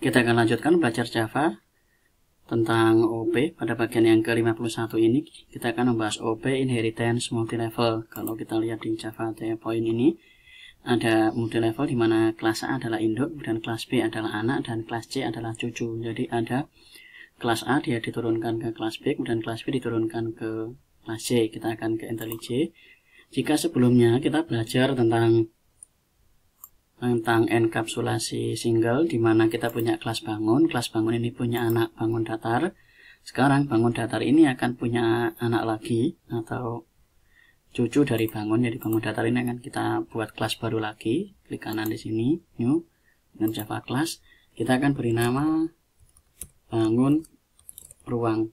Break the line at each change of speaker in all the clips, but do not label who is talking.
Kita akan lanjutkan belajar Java tentang OP pada bagian yang ke-51 ini kita akan membahas OP inheritance multilevel. Kalau kita lihat di Java Point ini ada multilevel di mana kelas A adalah induk, dan kelas B adalah anak dan kelas C adalah cucu. Jadi ada kelas A dia diturunkan ke kelas B, dan kelas B diturunkan ke kelas C. Kita akan ke IntelliJ. Jika sebelumnya kita belajar tentang tentang enkapsulasi single di mana kita punya kelas bangun, kelas bangun ini punya anak bangun datar. Sekarang bangun datar ini akan punya anak lagi atau cucu dari bangun. Jadi bangun datar ini akan kita buat kelas baru lagi. Klik kanan di sini, new dengan Java class. Kita akan beri nama bangun ruang.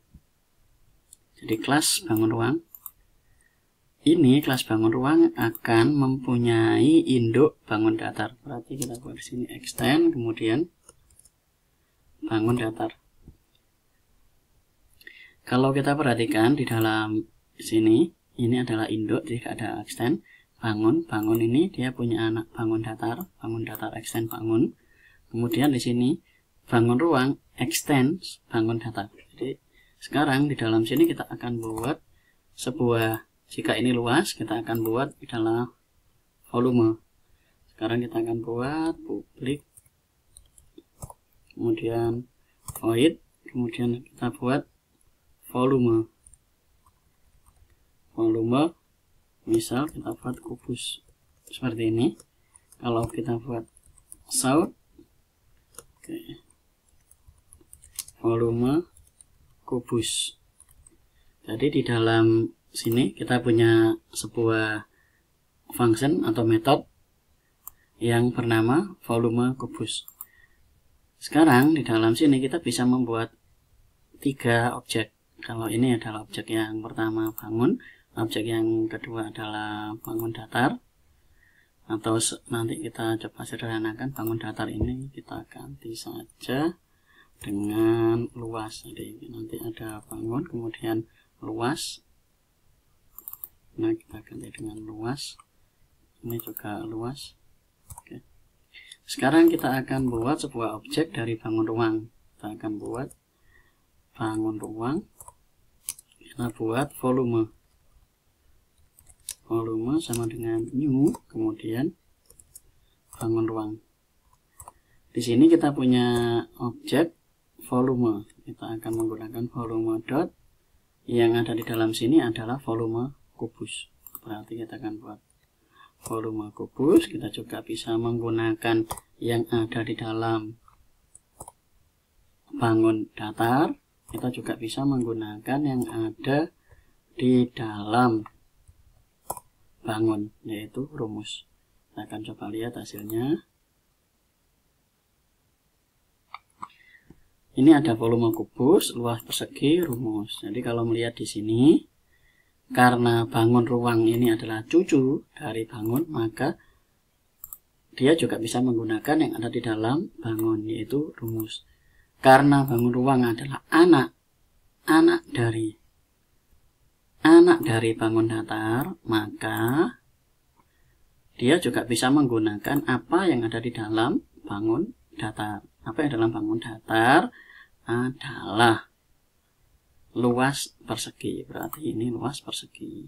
Jadi kelas bangun ruang ini kelas bangun ruang akan mempunyai induk bangun datar. Berarti kita buat di sini extend, kemudian bangun datar. Kalau kita perhatikan di dalam sini, ini adalah induk, jadi ada extend. Bangun, bangun ini dia punya anak bangun datar, bangun datar extend bangun. Kemudian di sini bangun ruang extend bangun datar. Jadi sekarang di dalam sini kita akan buat sebuah jika ini luas kita akan buat adalah volume sekarang kita akan buat publik kemudian void kemudian kita buat volume volume misal kita buat kubus seperti ini kalau kita buat sound oke okay. volume kubus jadi di dalam sini kita punya sebuah function atau metode yang bernama volume kubus. Sekarang di dalam sini kita bisa membuat tiga objek. Kalau ini adalah objek yang pertama bangun, objek yang kedua adalah bangun datar, atau nanti kita coba sederhanakan bangun datar ini kita ganti saja dengan luas jadi nanti ada bangun kemudian luas nah kita ganti dengan luas ini juga luas oke sekarang kita akan buat sebuah objek dari bangun ruang kita akan buat bangun ruang kita buat volume volume sama dengan new kemudian bangun ruang di sini kita punya objek volume kita akan menggunakan volume dot yang ada di dalam sini adalah volume kubus berarti kita akan buat volume kubus kita juga bisa menggunakan yang ada di dalam bangun datar kita juga bisa menggunakan yang ada di dalam bangun yaitu rumus kita akan coba lihat hasilnya ini ada volume kubus luas persegi rumus jadi kalau melihat di sini karena bangun ruang ini adalah cucu dari bangun, maka dia juga bisa menggunakan yang ada di dalam bangun, yaitu rumus. Karena bangun ruang adalah anak, anak dari anak dari bangun datar, maka dia juga bisa menggunakan apa yang ada di dalam bangun datar. Apa yang dalam bangun datar adalah luas persegi berarti ini luas persegi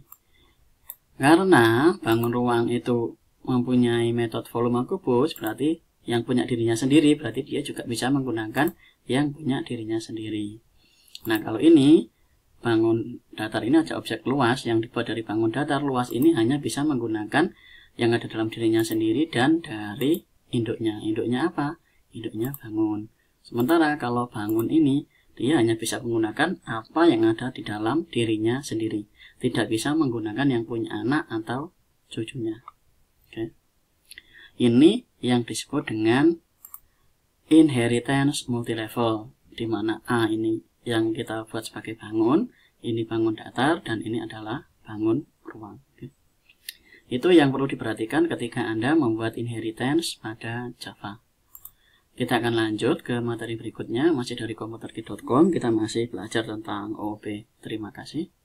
karena bangun ruang itu mempunyai metode volume kubus berarti yang punya dirinya sendiri berarti dia juga bisa menggunakan yang punya dirinya sendiri nah kalau ini bangun datar ini ada objek luas yang dibuat dari bangun datar luas ini hanya bisa menggunakan yang ada dalam dirinya sendiri dan dari induknya induknya apa induknya bangun sementara kalau bangun ini dia hanya bisa menggunakan apa yang ada di dalam dirinya sendiri. Tidak bisa menggunakan yang punya anak atau cucunya. Oke. Ini yang disebut dengan inheritance multilevel, di mana A ini yang kita buat sebagai bangun, ini bangun datar, dan ini adalah bangun ruang. Oke. Itu yang perlu diperhatikan ketika Anda membuat inheritance pada Java. Kita akan lanjut ke materi berikutnya, masih dari komputerki.com. Kita masih belajar tentang OOP. Terima kasih.